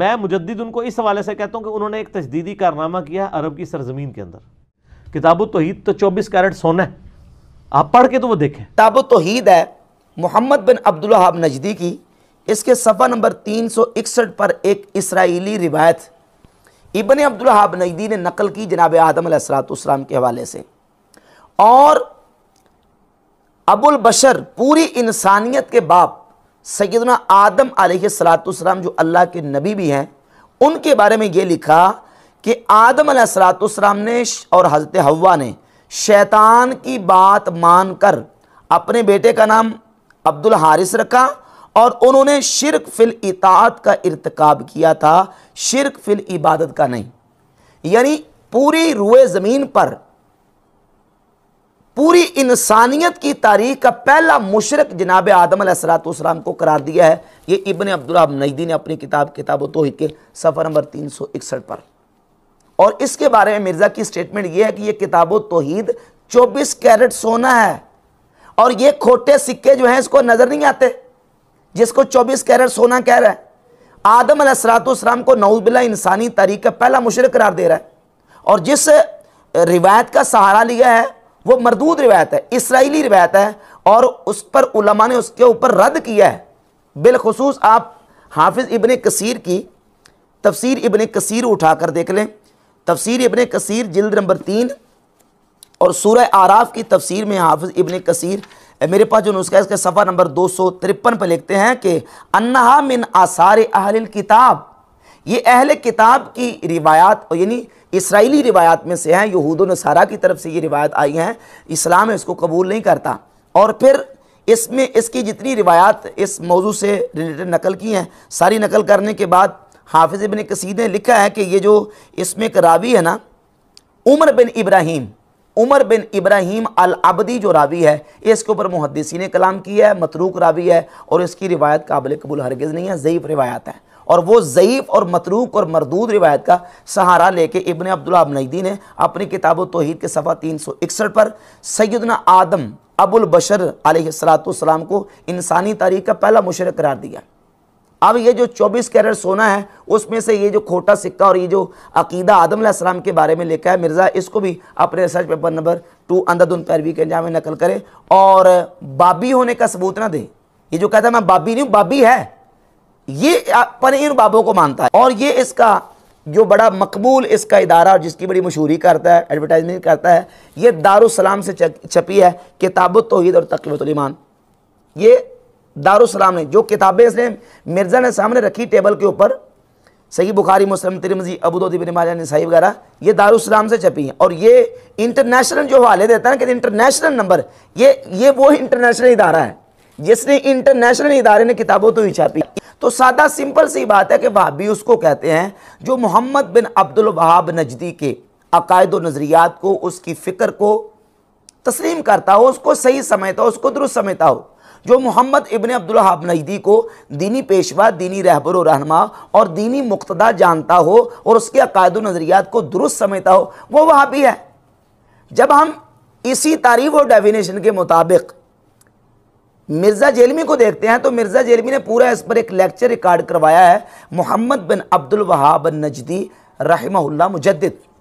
मैं मुजद्द उनको इस हवाले से कहता हूँ कि उन्होंने एक तजदीदी कारनामा किया अरब की सरजमीन के अंदर किताब तोहीद तो चौबीस कैरेट सोना है आप पढ़ के तो वो देखें किताब तोहीद है मोहम्मद बिन अब्दुल्हाब नजदी की इसके सफ़ा नंबर तीन सौ इकसठ पर एक इसराइली रिवायत इबन अब्दुल्हाब नजदी ने नकल की जनाब आदम सलाम के हवाले से और अबुल बशर पूरी इंसानियत के बाप सैदना आदम सलाम जो अल्लाह के नबी भी हैं उनके बारे में ये लिखा कि आदम सलातम ने और हज़रत हवा ने शैतान की बात मानकर अपने बेटे का नाम अब्दुल हारिस रखा और उन्होंने शिरक फिल इतात का इरतकब किया था शिरक फिल इबादत का नहीं यानी पूरी रुए ज़मीन पर पूरी इंसानियत की तारीख का पहला मुशरक जनाब आदम असरातम को करार दिया है ये इबन अब्दुल्ला नईदी ने अपनी किताब किताब तोहिद के सफ़र नंबर तीन सौ इकसठ पर और इसके बारे में मिर्ज़ा की स्टेटमेंट ये है कि ये किताब तोहद चौबीस कैरेट सोना है और ये खोटे सिक्के जो हैं इसको नज़र नहीं आते जिसको चौबीस कैरेट सोना कह रहा है आदम असरातम को नौजबिला इंसानी तारीख का पहला मुशरक करार दे रहा है और जिस रिवायत का सहारा लिया है वो मरदूद रिवायत है इसराइली रिवायत है और उस पर उलमा ने उसके ऊपर रद्द किया है बिलखसूस आप हाफिज़ इबन कसीर की तफसीर इबन कसीर उठा कर देख लें तफसीर इबन कसीर जल्द नंबर तीन और सूर्य आराफ की तफसीर में हाफिज़ इबन कसीर मेरे पास जो नुस्खा है इसका सफ़ा नंबर दो सौ तिरपन पर लिखते हैं कि अनहा मिन आसार अहल किताब ये अहल किताब की रिवायात यानी इसराइली रिवायात में से है यहूद नसारा की तरफ से ये रिवायत आई है इस्लाम इसको कबूल नहीं करता और फिर इसमें इसकी जितनी रिवायात इस मौजू से रिलेटेड नकल की हैं सारी नकल करने के बाद हाफिज़ बिन कसीद ने लिखा है कि ये जो इसमें एक रावी है ना उमर बिन इब्राहिम उमर बिन इब्राहिम अल अबदी जो रावी है इसके ऊपर मुहदसी ने कलाम किया है मतरूक रावी है और इसकी रिवायत काबिल कबूल हरगज़ नहीं है ज़यीफ़ रिवायात है और वो ज़यीफ़ और मतरूक और मरदूद रिवायत का सहारा लेके इबन अब नईदी ने अपनी किताब तोहद के सफ़ा तीन सौ इकसठ पर सैदना आदम अबुल बशर सलाम को इंसानी तारीख का पहला मुशर करार दिया अब ये जो 24 कैरेट सोना है उसमें से ये जो खोटा सिक्का और ये जो अकीदा आदम सलाम के बारे में लिखा है मिर्ज़ा इसको भी अपने रिसर्च पेपर नंबर टू अंधाधुन पैरवी के अंजाम में नकल करें और बाबी होने का सबूत ना दें ये जो कहता है मैं बाबी नहीं हूँ बाबी है ये पर इन बाबों को मानता है और ये इसका जो बड़ा मकबूल इसका इदारा और जिसकी बड़ी मशहूरी करता है एडवर्टाइजमेंट करता है ये दारुसलाम से छपी है किताब तोहद और तकलीमतमान ये दारुसलाम ने जो किताबें इसने मिर्ज़ा ने सामने रखी टेबल के ऊपर सही बुखारी मुस्लिम तिरमजी अबूदोदिबिन माजा सही वगैरह ये दारुसलाम से छपी हैं और ये इंटरनेशनल जो हवाले देता है ना कि इंटरनेशनल नंबर ये ये वो इंटरनेशनल इदारा है जिसने इंटरनेशनल इदारे ने किताबों तो ही छापी तो सादा सिंपल सी बात है कि वहाबी उसको कहते हैं जो मोहम्मद बिन अब्दुल वहाब नजदी के अकायद व नज़रियात को उसकी फ़िक्र को तस्लीम करता हो उसको सही समझता हो उसको दुरुस्त समझता हो जो मोहम्मद इबन हाब नजदी को दीनी पेशवा दीनी रहबर रहनमा और दीनी मुक्तदा जानता हो और उसके अकायद नज़रियात को दुरुस्त समझता हो वो वहाँ भी है जब हम इसी तारीफ और डेफिनेशन के मुताबिक मिर्ज़ा जेलमी को देखते हैं तो मिर्ज़ा जेलमी ने पूरा इस पर एक लेक्चर रिकॉर्ड करवाया है मोहम्मद बिन अब्दुल वहाब नजदी रहमल्ला मुजद